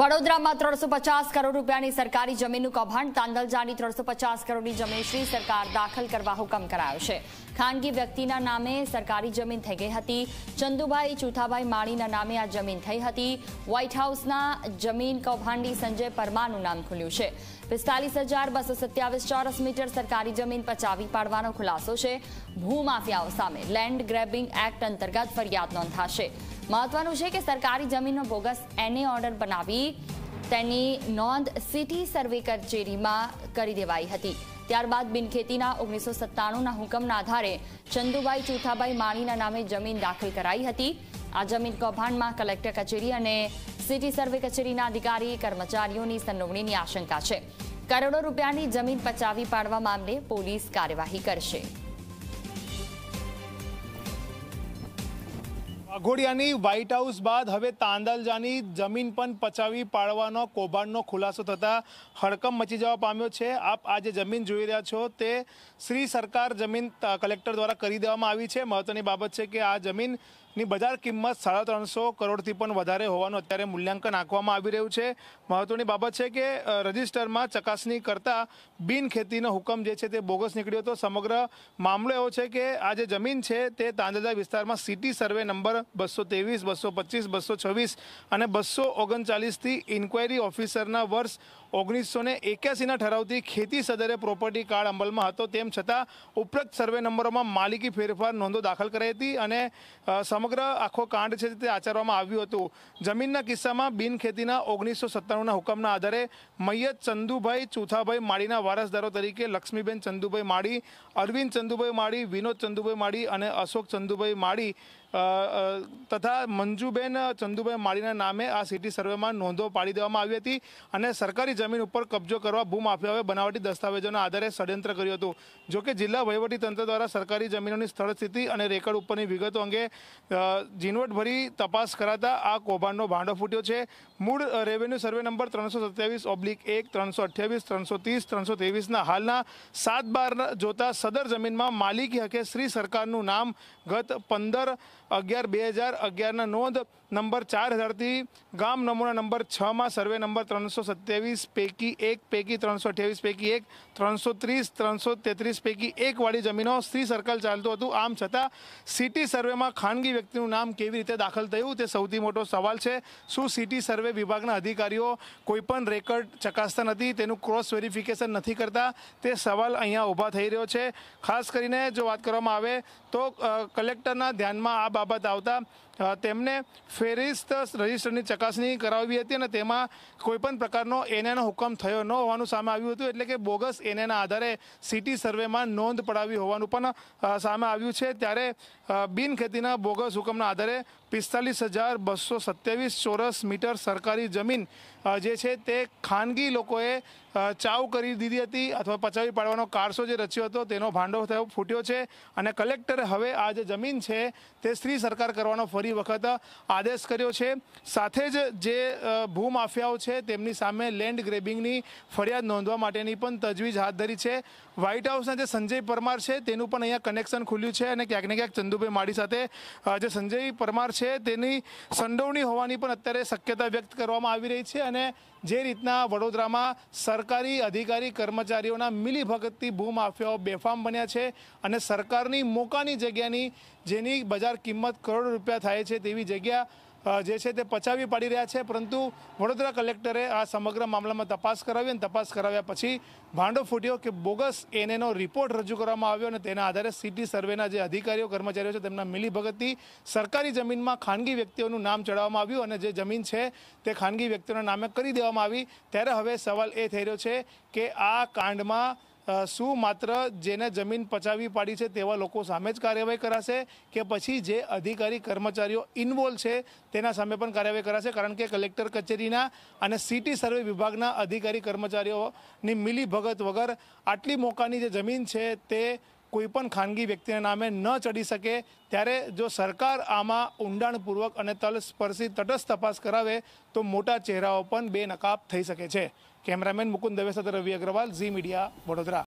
વડોદરામાં ત્રણસો પચાસ કરોડ રૂપિયાની સરકારી જમીનનું કૌભાંડ તાંદલજાની ત્રણસો પચાસ કરોડની જમીન શ્રી સરકાર દાખલ કરવા હુકમ કરાયો છે ખાનગી વ્યક્તિના નામે સરકારી જમીન થઈ ગઈ હતી ચંદુભાઈ ચુથાભાઈ માણીના નામે આ જમીન થઈ હતી વ્હાઇટ હાઉસના જમીન કૌભાંડી સંજય પરમારનું નામ ખુલ્યું છે પિસ્તાલીસ હજાર બસો સત્યાવીસ ચોરસ મીટર સરકારી જમીન પચાવી પાડવાનો ખુલાસો છે ભૂમાફિયાઓ સામે લેન્ડ ગ્રેબિંગ એક્ટ અંતર્ગત ફરિયાદ નોંધાશે મહત્વનું છે કે સરકારી જમીનનો બોગસ એને ઓર્ડર બનાવી તેની નોંધ સિટી સર્વે કચેરીમાં કરી દેવાઈ હતી ત્યારબાદ બિનખેતીના ઓગણીસો સત્તાણુંના હુકમના આધારે ચંદુભાઈ ચુથાભાઈ માણીના નામે જમીન દાખલ કરાઈ હતી આ જમીન કૌભાંડમાં કલેક્ટર કચેરી અને સિટી સર્વે કચેરીના અધિકારી કર્મચારીઓની સંડોવણીની આશંકા છે કરોડો રૂપિયાની જમીન પચાવી પાડવા મામલે પોલીસ કાર્યવાહી કરશે વાઘોડિયાની વ્હાઇટ હાઉસ બાદ હવે તાંદલજાની જમીન પણ પચાવી પાડવાનો કૌભાંડનો ખુલાસો થતાં હડકંપ મચી જવા પામ્યો છે આપ આજે જમીન જોઈ રહ્યા છો તે શ્રી સરકાર જમીન કલેક્ટર દ્વારા કરી દેવામાં આવી છે મહત્વની બાબત છે કે આ જમીન ની બજાર કિંમત સાડા ત્રણસો કરોડથી પણ વધારે હોવાનું અત્યારે મૂલ્યાંકન આંકવામાં આવી રહ્યું છે મહત્વની બાબત છે કે રજિસ્ટરમાં ચકાસણી કરતાં બિન ખેતીનો હુકમ જે છે તે બોગસ નીકળ્યો હતો સમગ્ર મામલો એવો છે કે આ જે જમીન છે તે તાંજાદા વિસ્તારમાં સિટી સર્વે નંબર બસો ત્રેવીસ બસો પચીસ બસો છવ્વીસ અને બસો ઓગણચાલીસથી ઇન્ક્વાયરી ઓફિસરના વર્ષ ઓગણીસો ને એક્યાસીના ઠરાવથી ખેતી સદરે પ્રોપર્ટી કાર્ડ અમલમાં હતો તેમ છતાં ઉપરોક્ત સર્વે નંબરોમાં માલિકી ફેરફાર નોંધો દાખલ કરી હતી અને સમગ્ર આખો કાંડ છે તે આચરવામાં આવ્યું હતું જમીનના કિસ્સામાં બિનખેતીના ઓગણીસો સત્તાણુંના હુકમના આધારે મૈયત ચંદુભાઈ ચુથાભાઈ માળીના વારસદારો તરીકે લક્ષ્મીબેન ચંદુભાઈ માળી અરવિંદ ચંદુભાઈ માળી વિનોદ ચંદુભાઈ માળી અને અશોક ચંદુભાઈ માળી તથા મંજુબેન ચંદુબેન માળીના નામે આ સિટી સર્વેમાં નોંધો પાડી દેવામાં આવી હતી અને સરકારી જમીન ઉપર કબજો કરવા ભૂમાફિયાઓએ બનાવટી દસ્તાવેજોના આધારે ષડયંત્ર કર્યું હતું જોકે જિલ્લા વહીવટીતંત્ર દ્વારા સરકારી જમીનોની સ્થળ સ્થિતિ અને રેકર્ડ ઉપરની વિગતો અંગે ઝીણવટભરી તપાસ કરાતા આ કૌભાંડનો ભાંડો ફૂટ્યો છે મૂળ રેવન્યુ સર્વે નંબર ત્રણસો સત્યાવીસ ઓબ્લિક એક ત્રણસો અઠ્યાવીસ ત્રણસો ત્રીસ ત્રણસો ત્રેવીસના હાલના સાત બાર જોતા સદર જમીનમાં માલિકી હકે શ્રી સરકારનું નામ ગત પંદર અગિયાર બે હજાર અગિયારના નોંધ નંબર ચાર હજારથી ગામ નમૂના નંબર છમાં સર્વે નંબર ત્રણસો સત્યાવીસ પૈકી એક પૈકી ત્રણસો અઠ્યાવીસ પૈકી એક ત્રણસો ત્રીસ ત્રણસો તેત્રીસ પૈકી એકવાળી જમીનો સ્ત્રી સર્કલ ચાલતું હતું આમ છતાં સિટી સર્વેમાં ખાનગી વ્યક્તિનું નામ કેવી રીતે દાખલ થયું તે સૌથી મોટો સવાલ છે શું સિટી સર્વે વિભાગના અધિકારીઓ કોઈપણ રેકર્ડ ચકાસતા નથી તેનું ક્રોસ વેરિફિકેશન નથી કરતા તે સવાલ અહીંયા ઊભા થઈ રહ્યો છે ખાસ કરીને જો વાત કરવામાં આવે તો કલેક્ટરના ધ્યાનમાં આ બાબત આવતા તેમને ફેરિસ્ત રજિસ્ટરની ચકાસણી કરાવવી હતી અને તેમાં કોઈપણ પ્રકારનો એનએનો હુકમ થયો ન હોવાનું સામે આવ્યું હતું એટલે કે બોગસ એનએના આધારે સિટી સર્વેમાં નોંધ પડાવી હોવાનું પણ સામે આવ્યું છે ત્યારે બિનખેતીના બોગસ હુકમના આધારે પિસ્તાલીસ હજાર બસો સત્યાવીસ ચોરસ મીટર સરકારી જમીન જે છે તે ખાનગી લોકોએ ચાવ કરી દીધી હતી અથવા પચાવી પાડવાનો કારસો જે રચ્યો હતો તેનો ભાંડો થયો ફૂટ્યો છે અને કલેક્ટરે હવે આ જે જમીન છે તે સ્ત્રી સરકાર કરવાનો ફરી ફરી વખત આદેશ કર્યો છે સાથે જ જે ભૂમાફિયાઓ છે તેમની સામે લેન્ડ ગ્રેબિંગની ફરિયાદ નોંધવા માટેની પણ તજવીજ હાથ ધરી છે વ્હાઇટ હાઉસના જે સંજય પરમાર છે તેનું પણ અહીંયા કનેક્શન ખુલ્યું છે અને ક્યાંક ને ક્યાંક ચંદુભાઈ માળી સાથે જે સંજય પરમાર છે તેની સંડોવણી હોવાની પણ અત્યારે શક્યતા વ્યક્ત કરવામાં આવી રહી છે અને જે રીતના વડોદરામાં સરકારી અધિકારી કર્મચારીઓના મિલીભગતથી ભૂમાફિયાઓ બેફામ બન્યા છે અને સરકારની મોકાની જગ્યાની જેની બજાર કિંમત કરોડો રૂપિયા થાય છે તેવી જગ્યા જે છે તે પચાવી પાડી રહ્યા છે પરંતુ વડોદરા કલેક્ટરે આ સમગ્ર મામલામાં તપાસ કરાવી અને તપાસ કરાવ્યા પછી ભાંડો ફૂટ્યો કે બોગસ એનએનો રિપોર્ટ રજૂ કરવામાં આવ્યો અને તેના આધારે સિટી સર્વેના જે અધિકારીઓ કર્મચારીઓ છે તેમના મિલીભગતથી સરકારી જમીનમાં ખાનગી વ્યક્તિઓનું નામ ચડાવવામાં આવ્યું અને જે જમીન છે તે ખાનગી વ્યક્તિઓના નામે કરી દેવામાં આવી ત્યારે હવે સવાલ એ થઈ રહ્યો છે કે આ કાંડમાં શું માત્ર જેને જમીન પચાવી પાડી છે તેવા લોકો સામે જ કાર્યવાહી કરાશે કે પછી જે અધિકારી કર્મચારીઓ ઇન્વોલ્વ છે તેના સામે પણ કાર્યવાહી કરાશે કારણ કે કલેક્ટર કચેરીના અને સિટી સર્વે વિભાગના અધિકારી કર્મચારીઓની મિલીભગત વગર આટલી મોકાની જે જમીન છે તે કોઈપણ ખાનગી વ્યક્તિના નામે ન ચડી શકે ત્યારે જો સરકાર આમાં ઊંડાણપૂર્વક અને તલસ્પર્શી તટસ્થ તપાસ કરાવે તો મોટા ચહેરાઓ પણ બેનકાબ થઈ શકે છે कैमरामैन मुकुंद दवे सदर रवि अग्रवाल जी मीडिया वडोदरा